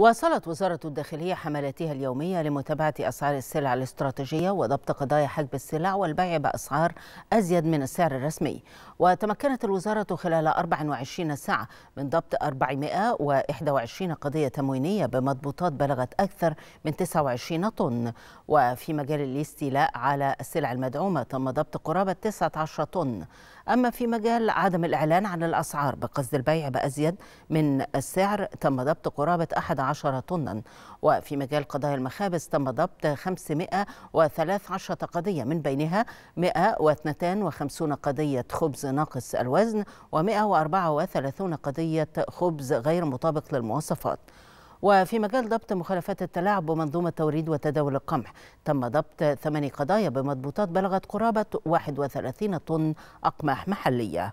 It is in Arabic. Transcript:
واصلت وزارة الداخلية حملاتها اليومية لمتابعة أسعار السلع الاستراتيجية وضبط قضايا حجب السلع والبيع بأسعار أزيد من السعر الرسمي وتمكنت الوزارة خلال 24 ساعة من ضبط 421 قضية تموينية بمضبوطات بلغت أكثر من 29 طن وفي مجال الاستيلاء على السلع المدعومة تم ضبط قرابة 19 طن أما في مجال عدم الإعلان عن الأسعار بقصد البيع بأزيد من السعر تم ضبط قرابة 11 عشر طنا وفي مجال قضايا المخابز تم ضبط 513 قضية من بينها 152 قضية خبز ناقص الوزن و134 قضية خبز غير مطابق للمواصفات وفي مجال ضبط مخالفات التلاعب بمنظومة توريد وتداول القمح تم ضبط ثماني قضايا بمضبوطات بلغت قرابة 31 طن أقماح محلية